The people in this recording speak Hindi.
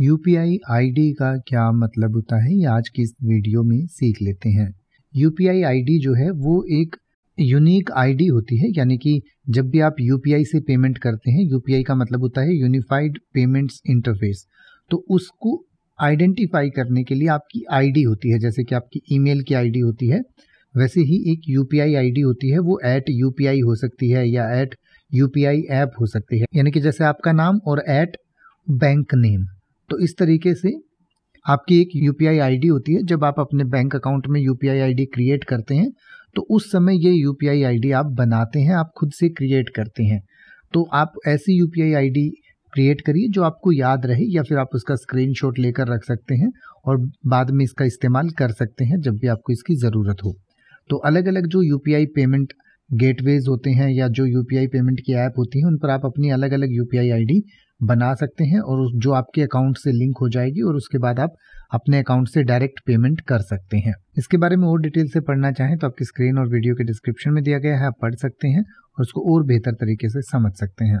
यू पी का क्या मतलब होता है ये आज की इस वीडियो में सीख लेते हैं यू पी जो है वो एक यूनिक आईडी होती है यानी कि जब भी आप यू से पेमेंट करते हैं यू का मतलब होता है यूनिफाइड पेमेंट्स इंटरफेस तो उसको आइडेंटिफाई करने के लिए आपकी आईडी होती है जैसे कि आपकी ईमेल की आईडी होती है वैसे ही एक यू आईडी होती है वो एट यू हो सकती है या एट यू ऐप हो सकती है यानी कि जैसे आपका नाम और एट बैंक नेम तो इस तरीके से आपकी एक यू पी होती है जब आप अपने बैंक अकाउंट में यू पी क्रिएट करते हैं तो उस समय ये यू पी आप बनाते हैं आप खुद से क्रिएट करते हैं तो आप ऐसी यू पी क्रिएट करिए जो आपको याद रहे या फिर आप उसका स्क्रीनशॉट लेकर रख सकते हैं और बाद में इसका इस्तेमाल कर सकते हैं जब भी आपको इसकी ज़रूरत हो तो अलग अलग जो यू पेमेंट गेटवेज होते हैं या जो यू पेमेंट की ऐप होती हैं उन पर आप अपनी अलग अलग यू पी बना सकते हैं और जो आपके अकाउंट से लिंक हो जाएगी और उसके बाद आप अपने अकाउंट से डायरेक्ट पेमेंट कर सकते हैं इसके बारे में और डिटेल से पढ़ना चाहें तो आपकी स्क्रीन और वीडियो के डिस्क्रिप्शन में दिया गया है आप पढ़ सकते हैं और उसको और बेहतर तरीके से समझ सकते हैं